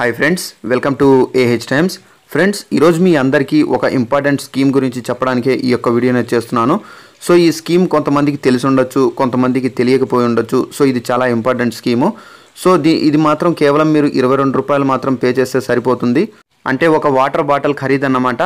hi friends welcome to A H times friends ఈరోజు మీ అందరికీ ఒక ఇంపార్టెంట్ స్కీమ్ గురించి చెప్పడానికే ఈ యొక్క వీడియోని చేస్తున్నాను సో ఈ స్కీమ్ కొంతమందికి తెలిసి ఉండొచ్చు కొంతమందికి తెలియకపోయి ఉండొచ్చు సో ఇది చాలా ఇంపార్టెంట్ స్కీము సో దీ ఇది మాత్రం కేవలం మీరు ఇరవై రెండు రూపాయలు మాత్రం పే చేస్తే సరిపోతుంది అంటే ఒక వాటర్ బాటిల్ ఖరీదు అన్నమాట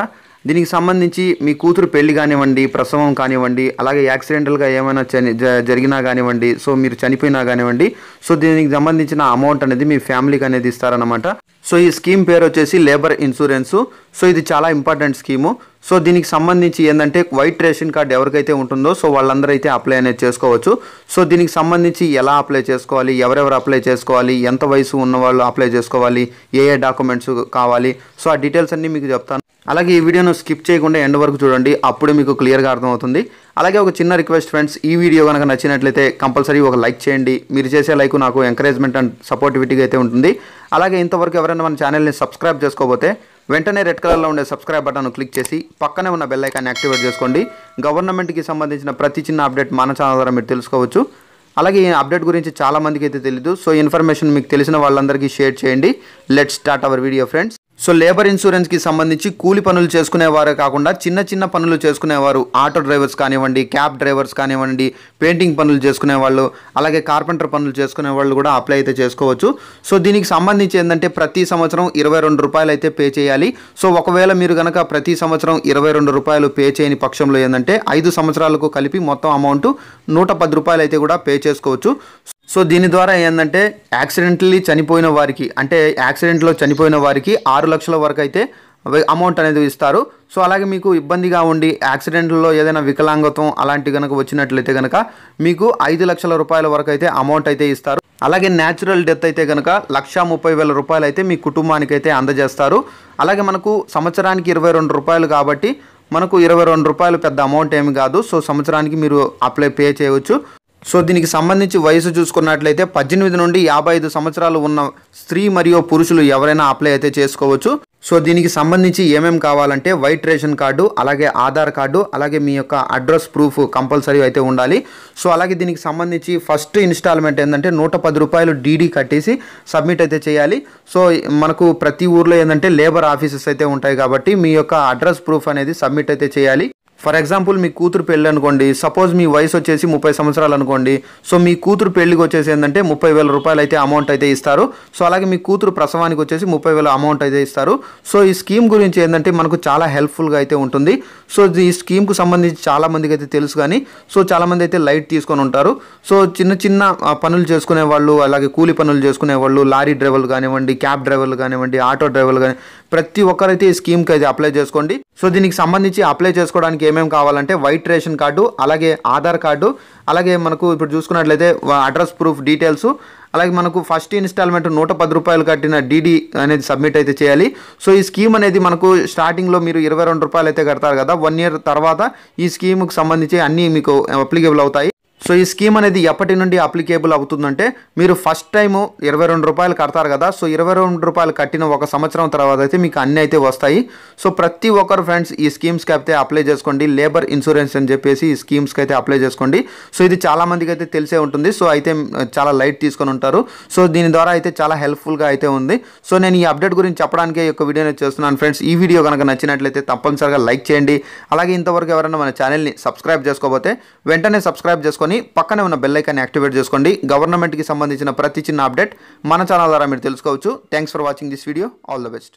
దీనికి సంబంధించి మీ కూతురు పెళ్లి కానివ్వండి ప్రసవం కానివ్వండి అలాగే యాక్సిడెంటల్గా ఏమైనా చని జరిగినా కానివ్వండి సో మీరు చనిపోయినా కానివ్వండి సో దీనికి సంబంధించిన అమౌంట్ అనేది మీ ఫ్యామిలీకి అనేది ఇస్తారనమాట సో ఈ స్కీమ్ పేరు వచ్చేసి లేబర్ ఇన్సూరెన్స్ సో ఇది చాలా ఇంపార్టెంట్ స్కీము సో దీనికి సంబంధించి ఏంటంటే వైట్ రేషన్ కార్డ్ ఎవరికైతే ఉంటుందో సో వాళ్ళందరూ అయితే అప్లై అనేది చేసుకోవచ్చు సో దీనికి సంబంధించి ఎలా అప్లై చేసుకోవాలి ఎవరెవరు అప్లై చేసుకోవాలి ఎంత వయసు ఉన్న వాళ్ళు అప్లై చేసుకోవాలి ఏ ఏ డాక్యుమెంట్స్ కావాలి సో ఆ డీటెయిల్స్ అన్నీ మీకు చెప్తాను అలాగే ఈ వీడియోను స్కిప్ చేయకుండా ఎండ్ వరకు చూడండి అప్పుడే మీకు క్లియర్గా అర్థమవుతుంది అలాగే ఒక చిన్న రిక్వెస్ట్ ఫ్రెండ్స్ ఈ వీడియో కనుక నచ్చినట్లయితే కంపల్సరీ ఒక లైక్ చేయండి మీరు చేసే లైక్ నాకు ఎంకరేజ్మెంట్ అండ్ సపోర్టివిటీగా అయితే ఉంటుంది అలాగే ఇంతవరకు ఎవరైనా మన ఛానల్ని సబ్స్క్రైబ్ చేసుకోబోతే వెంటనే రెడ్ కలర్లో ఉండే సబ్స్క్రైబ్ బటన్ను క్లిక్ చేసి పక్కనే ఉన్న బెల్లైకాన్ని యాక్టివేట్ చేసుకోండి గవర్నమెంట్కి సంబంధించిన ప్రతి చిన్న అప్డేట్ మన ఛానల్ ద్వారా మీరు తెలుసుకోవచ్చు అలాగే ఈ అప్డేట్ గురించి చాలామందికి అయితే తెలీదు సో ఇన్ఫర్మేషన్ మీకు తెలిసిన వాళ్ళందరికీ షేర్ చేయండి let start our video friends so labour ఇన్సూరెన్స్కి సంబంధించి కూలి పనులు చేసుకునేవారే కాకుండా చిన్న చిన్న పనులు చేసుకునేవారు ఆటో డ్రైవర్స్ కానివ్వండి క్యాబ్ డ్రైవర్స్ కానివ్వండి పెయింటింగ్ పనులు చేసుకునే వాళ్ళు అలాగే కార్పెంటర్ పనులు చేసుకునే వాళ్ళు కూడా అప్లై అయితే చేసుకోవచ్చు సో దీనికి సంబంధించి ఏంటంటే ప్రతి సంవత్సరం ఇరవై రెండు రూపాయలు అయితే పే చేయాలి సో ఒకవేళ మీరు కనుక ప్రతి సంవత్సరం ఇరవై రెండు రూపాయలు పే చేయని పక్షంలో ఏంటంటే ఐదు సంవత్సరాలకు కలిపి మొత్తం అమౌంట్ నూట పది రూపాయలు అయితే కూడా పే చేసుకోవచ్చు సో దీని ద్వారా ఏంటంటే యాక్సిడెంట్లీ చనిపోయిన వారికి అంటే యాక్సిడెంట్లో చనిపోయిన వారికి ఆరు లక్షల వరకు అయితే అమౌంట్ అనేది ఇస్తారు సో అలాగే మీకు ఇబ్బందిగా ఉండి యాక్సిడెంట్లో ఏదైనా వికలాంగత్వం అలాంటి కనుక వచ్చినట్లయితే కనుక మీకు ఐదు లక్షల రూపాయల వరకు అయితే అమౌంట్ అయితే ఇస్తారు అలాగే న్యాచురల్ డెత్ అయితే కనుక లక్ష ముప్పై వేల రూపాయలు అయితే మీ కుటుంబానికి అయితే అందజేస్తారు అలాగే మనకు సంవత్సరానికి ఇరవై రెండు రూపాయలు కాబట్టి మనకు ఇరవై రెండు రూపాయలు పెద్ద అమౌంట్ ఏమి కాదు సో సంవత్సరానికి మీరు అప్లై పే చేయవచ్చు సో దీనికి సంబంధించి వయసు చూసుకున్నట్లయితే పద్దెనిమిది నుండి యాభై ఐదు సంవత్సరాలు ఉన్న స్త్రీ మరియు పురుషులు ఎవరైనా అప్లై అయితే చేసుకోవచ్చు సో దీనికి సంబంధించి ఏమేమి కావాలంటే వైట్ రేషన్ కార్డు అలాగే ఆధార్ కార్డు అలాగే మీ యొక్క అడ్రస్ ప్రూఫ్ కంపల్సరీ అయితే ఉండాలి సో అలాగే దీనికి సంబంధించి ఫస్ట్ ఇన్స్టాల్మెంట్ ఏంటంటే నూట పది రూపాయలు డీడీ కట్టేసి సబ్మిట్ అయితే చేయాలి సో మనకు ప్రతి ఊర్లో ఏంటంటే లేబర్ ఆఫీసెస్ అయితే ఉంటాయి కాబట్టి మీ యొక్క అడ్రస్ ప్రూఫ్ అనేది సబ్మిట్ అయితే చేయాలి ఫర్ ఎగ్జాంపుల్ మీ కూతురు పెళ్ళి అనుకోండి సపోజ్ మీ వయసు వచ్చేసి ముప్పై సంవత్సరాలు అనుకోండి సో మీ కూతురు పెళ్ళికి వచ్చేసి ఏంటంటే ముప్పై వేల రూపాయలు అయితే అమౌంట్ అయితే ఇస్తారు సో అలాగే మీ కూతురు ప్రసవానికి వచ్చేసి ముప్పై వేల అమౌంట్ అయితే ఇస్తారు సో ఈ స్కీమ్ గురించి ఏంటంటే మనకు చాలా హెల్ప్ఫుల్గా అయితే ఉంటుంది సో ఈ స్కీమ్కు సంబంధించి చాలామందికి అయితే తెలుసు కానీ సో చాలామంది అయితే లైట్ తీసుకొని ఉంటారు సో చిన్న చిన్న పనులు చేసుకునే వాళ్ళు అలాగే కూలి పనులు చేసుకునే వాళ్ళు లారీ డ్రైవర్లు కానివ్వండి క్యాబ్ డ్రైవర్లు కానివ్వండి ఆటో డ్రైవర్లు కానీ ప్రతి ఒక్కరైతే ఈ స్కీమ్కి అయితే అప్లై చేసుకోండి సో దీనికి సంబంధించి అప్లై చేసుకోవడానికి ఏమేమి కావాలంటే వైట్ రేషన్ కార్డు అలాగే ఆధార్ కార్డు అలాగే మనకు ఇప్పుడు చూసుకున్నట్లయితే అడ్రస్ ప్రూఫ్ డీటెయిల్స్ అలాగే మనకు ఫస్ట్ ఇన్స్టాల్మెంట్ నూట పది రూపాయలు కట్టిన డీడీ అనేది సబ్మిట్ అయితే చేయాలి సో ఈ స్కీమ్ అనేది మనకు స్టార్టింగ్లో మీరు ఇరవై రెండు రూపాయలు అయితే కడతారు కదా వన్ ఇయర్ తర్వాత ఈ స్కీమ్కి సంబంధించి అన్నీ మీకు అప్లికేబుల్ అవుతాయి సో ఈ స్కీమ్ అనేది ఎప్పటి నుండి అప్లికేబుల్ అవుతుందంటే మీరు ఫస్ట్ టైము ఇరవై రెండు రూపాయలు కడతారు కదా సో ఇరవై రెండు రూపాయలు కట్టిన ఒక సంవత్సరం తర్వాత అయితే మీకు అన్నీ అయితే వస్తాయి సో ప్రతి ఒక్కరు ఫ్రెండ్స్ ఈ స్కీమ్స్కి అయితే అప్లై చేసుకోండి లేబర్ ఇన్సూరెన్స్ అని చెప్పేసి ఈ స్కీమ్స్కి అయితే అప్లై చేసుకోండి సో ఇది చాలామందికి అయితే తెలిసే ఉంటుంది సో అయితే చాలా లైట్ తీసుకొని ఉంటారు సో దీని ద్వారా అయితే చాలా హెల్ప్ఫుల్గా అయితే ఉంది సో నేను ఈ అప్డేట్ గురించి చెప్పడానికే ఒక వీడియోని చేస్తున్నాను ఫ్రెండ్స్ ఈ వీడియో కనుక నచ్చినట్లయితే తప్పనిసరిగా లైక్ చేయండి అలాగే ఇంతవరకు ఎవరైనా మన ఛానల్ని సబ్స్క్రైబ్ చేసుకోకపోతే వెంటనే సబ్స్క్రైబ్ చేసుకొని చేసుకొని పక్కనే ఉన్న బెల్లైకాన్ని యాక్టివేట్ చేసుకోండి గవర్నమెంట్కి సంబంధించిన ప్రతి చిన్న అప్డేట్ మన ఛానల్ ద్వారా మీరు తెలుసుకోవచ్చు thanks for watching this video all the best